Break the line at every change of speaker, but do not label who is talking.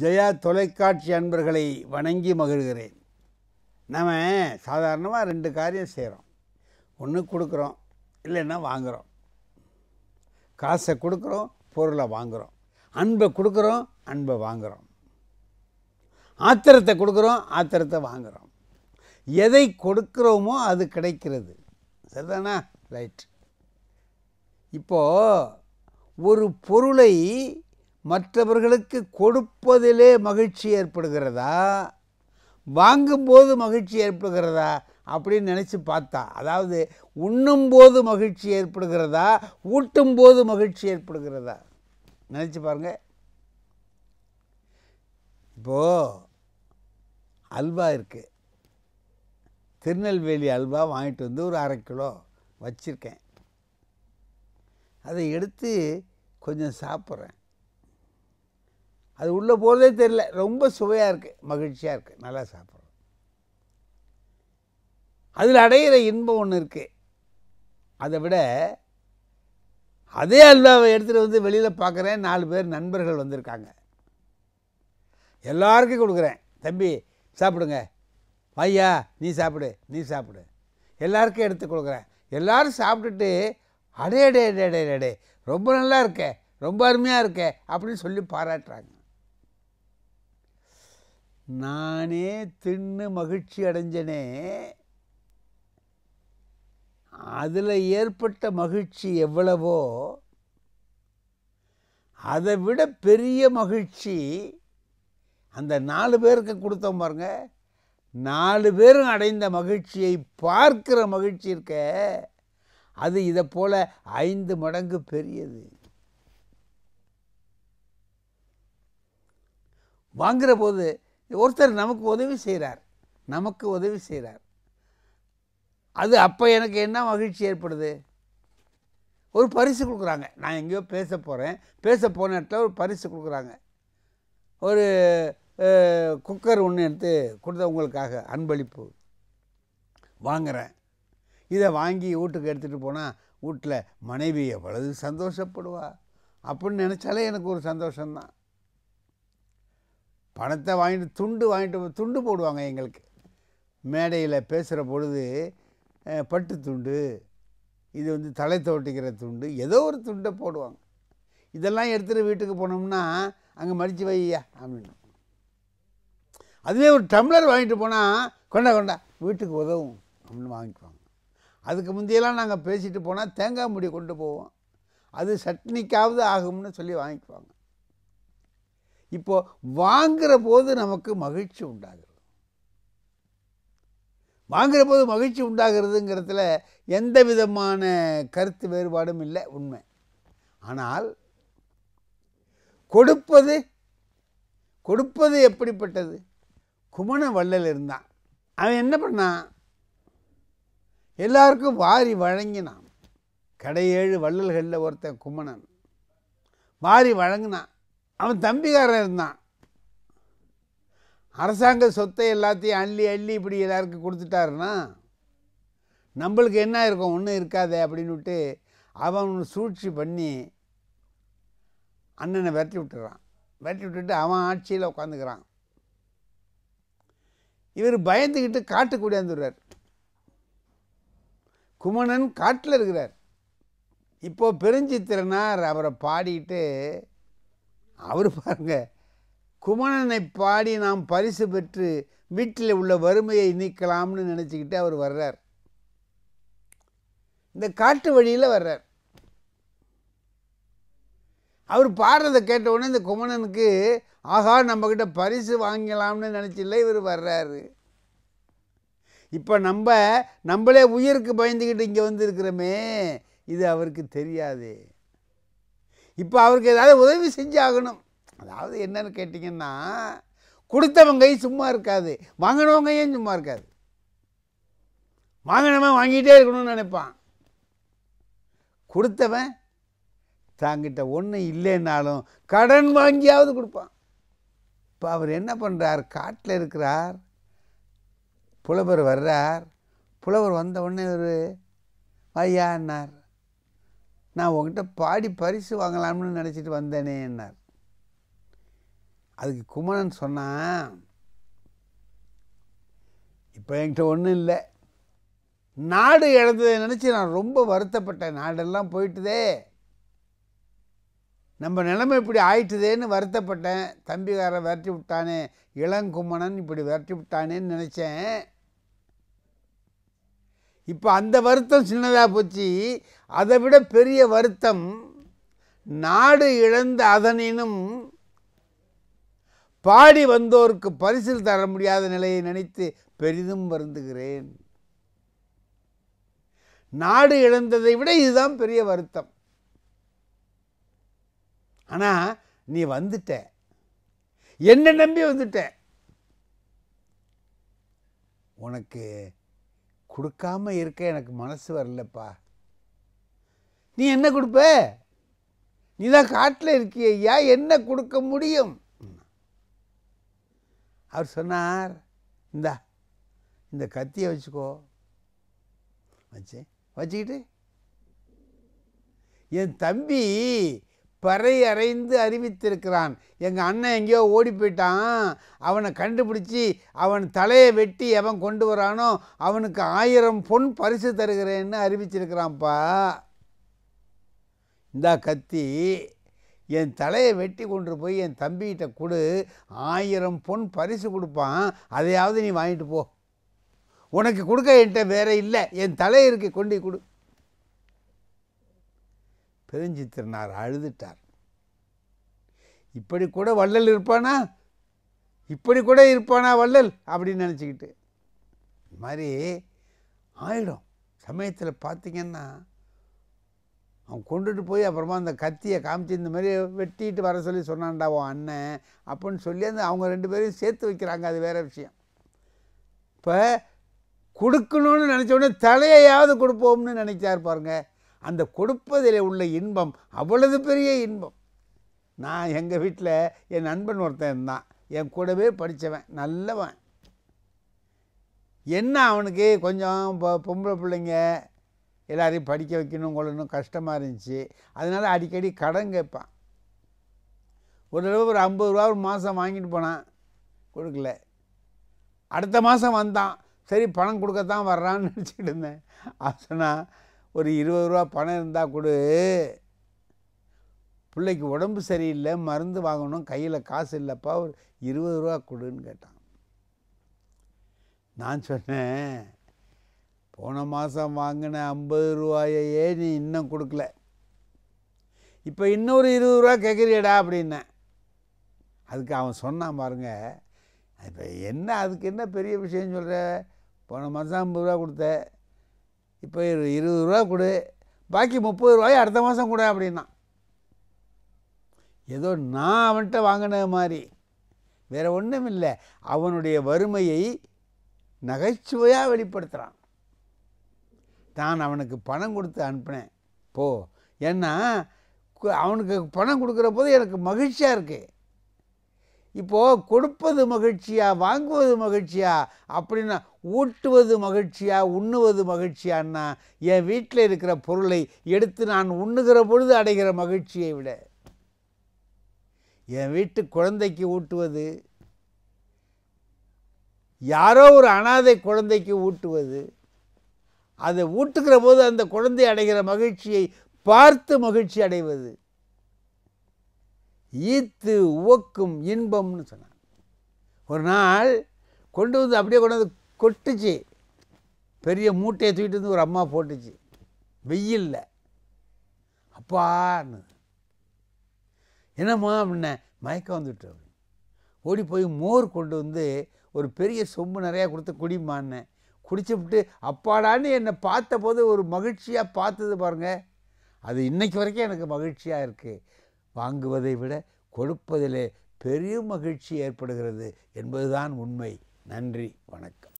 ஜெயா தொலைக்காட்சி அன்பர்களை வணங்கி மகிழ்கிறேன் நம்ம சாதாரணமாக ரெண்டு காரியம் செய்கிறோம் ஒன்று கொடுக்குறோம் இல்லைன்னா வாங்குகிறோம் காசை கொடுக்குறோம் பொருளை வாங்குகிறோம் அன்பை கொடுக்குறோம் அன்பை வாங்குகிறோம் ஆத்திரத்தை கொடுக்குறோம் ஆத்திரத்தை வாங்குகிறோம் எதை கொடுக்குறோமோ அது கிடைக்கிறது சரிதானா ரைட் இப்போது ஒரு பொருளை மற்றவர்களுக்கு கொடுப்பதிலே மகிழ்ச்சி ஏற்படுகிறதா வாங்கும்போது மகிழ்ச்சி ஏற்படுகிறதா அப்படின்னு நினச்சி பார்த்தா அதாவது உண்ணும்போது மகிழ்ச்சி ஏற்படுகிறதா ஊட்டும்போது மகிழ்ச்சி ஏற்படுகிறதா நினச்சி பாருங்கள் இப்போது அல்வா இருக்குது திருநெல்வேலி அல்வா வாங்கிட்டு வந்து ஒரு அரை கிலோ வச்சுருக்கேன் அதை எடுத்து கொஞ்சம் சாப்பிட்றேன் அது உள்ளே போகிறதே தெரில ரொம்ப சுவையாக இருக்குது மகிழ்ச்சியாக இருக்குது நல்லா சாப்பிட்றோம் அதில் அடையிற இன்பம் ஒன்று இருக்குது அதை விட அதே அல்வாவை எடுத்துகிட்டு வந்து வெளியில் பார்க்குறேன் நாலு பேர் நண்பர்கள் வந்திருக்காங்க எல்லாருக்கும் கொடுக்குறேன் தம்பி சாப்பிடுங்க ஐயா நீ சாப்பிடு நீ சாப்பிடு எல்லாருக்கும் எடுத்து கொடுக்குறேன் எல்லோரும் சாப்பிட்டுட்டு அடே அடே அடே அடே அடே ரொம்ப நல்லா இருக்க ரொம்ப அருமையாக இருக்க அப்படின்னு சொல்லி பாராட்டுறாங்க நானே தின்னு மகிழ்ச்சி அடைஞ்சனே அதில் ஏற்பட்ட மகிழ்ச்சி எவ்வளவோ அதை விட பெரிய மகிழ்ச்சி அந்த நாலு பேருக்கு கொடுத்தோம் பாருங்க நாலு பேரும் அடைந்த மகிழ்ச்சியை பார்க்கிற மகிழ்ச்சி இருக்க அது இதை போல் ஐந்து மடங்கு பெரியது வாங்குகிற போது ஒருத்தர் நமக்கு உதவி செய்கிறார் நமக்கு உதவி செய்கிறார் அது அப்போ எனக்கு என்ன மகிழ்ச்சி ஏற்படுது ஒரு பரிசு கொடுக்குறாங்க நான் எங்கேயோ பேச போகிறேன் பேச போன இடத்துல ஒரு பரிசு கொடுக்குறாங்க ஒரு குக்கர் ஒன்று எடுத்து கொடுத்த உங்களுக்காக அன்பளிப்பு வாங்குகிறேன் இதை வாங்கி வீட்டுக்கு எடுத்துகிட்டு போனால் வீட்டில் மனைவி எவ்வளவு சந்தோஷப்படுவா அப்படின்னு நினச்சாலே எனக்கு ஒரு சந்தோஷம்தான் பணத்தை வாங்கிட்டு துண்டு வாங்கிட்டு துண்டு போடுவாங்க எங்களுக்கு மேடையில் பேசுகிற பொழுது பட்டு துண்டு இது வந்து தலை தோட்டிக்கிற துண்டு ஏதோ ஒரு துண்டை போடுவாங்க இதெல்லாம் எடுத்துகிட்டு வீட்டுக்கு போனோம்னா அங்கே மறித்து வையா அப்படின்னு அதுவே ஒரு டம்ளர் வாங்கிட்டு போனால் கொண்டா கொண்டா வீட்டுக்கு உதவும் அப்படின்னு வாங்கிக்குவாங்க அதுக்கு முந்தையெல்லாம் நாங்கள் பேசிட்டு போனால் தேங்காய் முடி கொண்டு போவோம் அது சட்னிக்காவது ஆகும்னு சொல்லி வாங்கிக்குவாங்க இப்போது வாங்குகிற போது நமக்கு மகிழ்ச்சி உண்டாகிறது வாங்குகிற போது மகிழ்ச்சி உண்டாகிறதுங்கிறதுல எந்த விதமான கருத்து வேறுபாடும் இல்லை உண்மை ஆனால் கொடுப்பது கொடுப்பது எப்படிப்பட்டது குமண வள்ளல் இருந்தான் அவன் என்ன பண்ணான் எல்லாருக்கும் வாரி வழங்கினான் கடையேழு வள்ளல்களில் ஒருத்தன் குமணன் வாரி வழங்கினான் அவன் தம்பிக்காரன் இருந்தான் அரசாங்க சொத்தை எல்லாத்தையும் அள்ளி அள்ளி இப்படி எல்லாருக்கும் கொடுத்துட்டாருன்னா நம்மளுக்கு என்ன இருக்கும் ஒன்றும் இருக்காது விட்டு அவன் சூழ்ச்சி பண்ணி அண்ணனை விரட்டி விட்டுறான் விரட்டி விட்டுட்டு அவன் ஆட்சியில் உட்காந்துக்கிறான் இவர் பயந்துக்கிட்டு காட்டுக்கு வந்துடுறார் குமணன் காட்டில் இருக்கிறார் இப்போது பெருஞ்சித்திரனார் அவரை பாடிக்கிட்டு அவர் பாருங்க குமணனை பாடி நாம் பரிசு பெற்று வீட்டில் உள்ள வறுமையை நீக்கலாம்னு நினச்சிக்கிட்டு அவர் வர்றார் இந்த காட்டு வழியில் வர்றார் அவர் பாடுறதை கேட்ட உடனே இந்த குமணனுக்கு ஆகா நம்மக்கிட்ட பரிசு வாங்கலாம்னு நினச்சில்ல இவர் வர்றாரு இப்போ நம்ம நம்மளே உயிருக்கு பயந்துக்கிட்டு இங்கே வந்திருக்கிறோமே இது அவருக்கு தெரியாது இப்போ அவருக்கு ஏதாவது உதவி செஞ்சாகணும் அதாவது என்னன்னு கேட்டிங்கன்னா கொடுத்தவங்கையும் கை சும்மா இருக்காது வாங்கினவங்கையும் கையும் சும்மா இருக்காது வாங்கினவன் வாங்கிட்டே இருக்கணும்னு நினைப்பான் கொடுத்தவன் தாங்கிட்ட ஒன்று இல்லைன்னாலும் கடன் வாங்கியாவது கொடுப்பான் இப்போ அவர் என்ன பண்ணுறார் காட்டில் இருக்கிறார் புலவர் வர்றார் புலவர் வந்த உடனே ஒரு ஐயா என்னார் நான் உங்ககிட்ட பாடி பரிசு வாங்கலாம்னு நினச்சிட்டு வந்தேனே என்னார் அதுக்கு குமரன் சொன்னான் இப்போ என்கிட்ட ஒன்றும் இல்லை நாடு இழந்ததை நினச்சி நான் ரொம்ப வருத்தப்பட்டேன் நாடெல்லாம் போயிட்டுதே நம்ம நிலைமை இப்படி ஆயிட்டுதேன்னு வருத்தப்பட்டேன் தம்பிக்காரை விரட்டி விட்டானே இளங்குமணன் இப்படி விரட்டி விட்டானேன்னு நினச்சேன் இப்போ அந்த வருத்தம் சின்னதாக போச்சு அதை விட பெரிய வருத்தம் நாடு இழந்த அதனினும் பாடி வந்தோருக்கு பரிசில் தர முடியாத நிலையை நினைத்து பெரிதும் வருந்துகிறேன் நாடு இழந்ததை விட இதுதான் பெரிய வருத்தம் ஆனால் நீ வந்துட்ட என்னை நம்பி வந்துட்ட உனக்கு கொடுக்காம இருக்க எனக்கு மனசு வரலப்பா நீ என்ன கொடுப்ப நீ தான் காட்டில் இருக்கிய ஐயா என்ன கொடுக்க முடியும் அவர் சொன்னார் இந்தா இந்த கத்தியை வச்சுக்கோ வச்சேன் வச்சுக்கிட்டு என் தம்பி பறை அறைந்து அறிவித்திருக்கிறான் எங்கள் அண்ணன் எங்கேயோ ஓடி போயிட்டான் அவனை கண்டுபிடிச்சி அவன் தலையை வெட்டி எவன் கொண்டு வரானோ அவனுக்கு ஆயிரம் பொன் பரிசு தருகிறேன்னு அறிவிச்சிருக்கிறான்ப்பா இந்த கத்தி என் தலையை வெட்டி கொண்டு போய் என் தம்பிகிட்ட கொடு ஆயிரம் பொன் பரிசு கொடுப்பான் அதையாவது நீ வாங்கிட்டு போ உனக்கு கொடுக்க என்கிட்ட வேற இல்லை என் தலையை இருக்கு கொண்டு கொடு பெருஞ்சித்திரனார் அழுதுட்டார் இப்படி கூட வள்ளல் இருப்பானா இப்படி கூட இருப்பானா வள்ளல் அப்படின்னு நினச்சிக்கிட்டு இது மாதிரி ஆயிடும் சமயத்தில் பார்த்திங்கன்னா அவன் கொண்டுட்டு போய் அப்புறமா அந்த கத்தியை காமிச்சு இந்த மாதிரி வெட்டிட்டு வர சொல்லி சொன்னான்டா உன் அண்ணன் அப்படின்னு சொல்லி அந்த அவங்க ரெண்டு பேரையும் சேர்த்து வைக்கிறாங்க அது வேறு விஷயம் இப்போ கொடுக்கணும்னு நினச்ச உடனே தலையையாவது கொடுப்போம்னு நினைச்சார் பாருங்கள் அந்த கொடுப்பதில் உள்ள இன்பம் அவ்வளவு பெரிய இன்பம் நான் எங்கள் வீட்டில் என் நண்பன் ஒருத்தன் இருந்தான் என் கூடவே படித்தவன் நல்லவன் என்ன அவனுக்கு கொஞ்சம் பொ பொம்பளை பிள்ளைங்க எல்லாரையும் படிக்க வைக்கணும் கொள்ளணும் கஷ்டமாக இருந்துச்சு அதனால் அடிக்கடி கடன் கேட்பான் ஒரு தடவை ஒரு ஐம்பது ரூபா ஒரு மாதம் வாங்கிட்டு போனான் கொடுக்கல அடுத்த மாதம் வந்தான் சரி பணம் கொடுக்கத்தான் வர்றான்னு நினச்சிக்கிட்டு இருந்தேன் அப்படின்னா சொன்னால் ஒரு இருபது ரூபா பணம் இருந்தால் கொடு பிள்ளைக்கு உடம்பு சரியில்லை மருந்து வாங்கணும் கையில் காசு இல்லைப்பா ஒரு இருபது ரூபா கொடுன்னு கேட்டான் நான் சொன்னேன் போன மாதம் வாங்கின ஐம்பது ரூபாயையே நீ இன்னும் கொடுக்கல இப்போ இன்னொரு இருபது ரூபா கேட்குறியடா அப்படின்னேன் அதுக்கு அவன் சொன்னான் பாருங்க இப்போ என்ன அதுக்கு என்ன பெரிய விஷயம் சொல்கிற போன மாதம் ஐம்பது ரூபா கொடுத்த இப்போ இருபது ரூபா கொடு பாக்கி முப்பது ரூபாய் அடுத்த மாதம் கொடு அப்படின்னா ஏதோ நான் அவன்கிட்ட வாங்கின மாதிரி வேறு ஒன்றும் இல்லை அவனுடைய வறுமையை நகைச்சுவையாக வெளிப்படுத்துகிறான் நான் அவனுக்கு பணம் கொடுத்து அனுப்பினேன் போ ஏன்னா அவனுக்கு பணம் கொடுக்குற போது எனக்கு மகிழ்ச்சியாக இருக்குது இப்போது கொடுப்பது மகிழ்ச்சியா வாங்குவது மகிழ்ச்சியா அப்படின்னா ஊட்டுவது மகிழ்ச்சியா உண்ணுவது மகிழ்ச்சியான்னா என் வீட்டில் இருக்கிற பொருளை எடுத்து நான் உண்ணுகிற பொழுது அடைகிற மகிழ்ச்சியை விட என் வீட்டு குழந்தைக்கு ஊட்டுவது யாரோ ஒரு அனாதை குழந்தைக்கு ஊட்டுவது அதை ஊட்டுகிற போது அந்த குழந்தை அடைகிற மகிழ்ச்சியை பார்த்து மகிழ்ச்சி அடைவது ஈத்து உவக்கும் இன்பம்னு சொன்னாங்க ஒரு நாள் கொண்டு வந்து அப்படியே கொண்டு வந்து கொட்டுச்சு பெரிய மூட்டையை தூக்கிட்டு வந்து ஒரு அம்மா போட்டுச்சு வெயிலில் அப்பான்னு என்னம்மா அப்படின்ன மயக்கம் வந்துட்டு ஓடி போய் மோர் கொண்டு வந்து ஒரு பெரிய சொம்பு நிறையா கொடுத்து குடிமான்னேன் குடிச்சுவிட்டு அப்பாடான்னு என்னை பார்த்த போது ஒரு மகிழ்ச்சியாக பார்த்தது பாருங்கள் அது இன்றைக்கு வரைக்கும் எனக்கு மகிழ்ச்சியாக இருக்குது வாங்குவதை விட கொடுப்பதிலே பெரிய மகிழ்ச்சி ஏற்படுகிறது என்பதுதான் உண்மை நன்றி வணக்கம்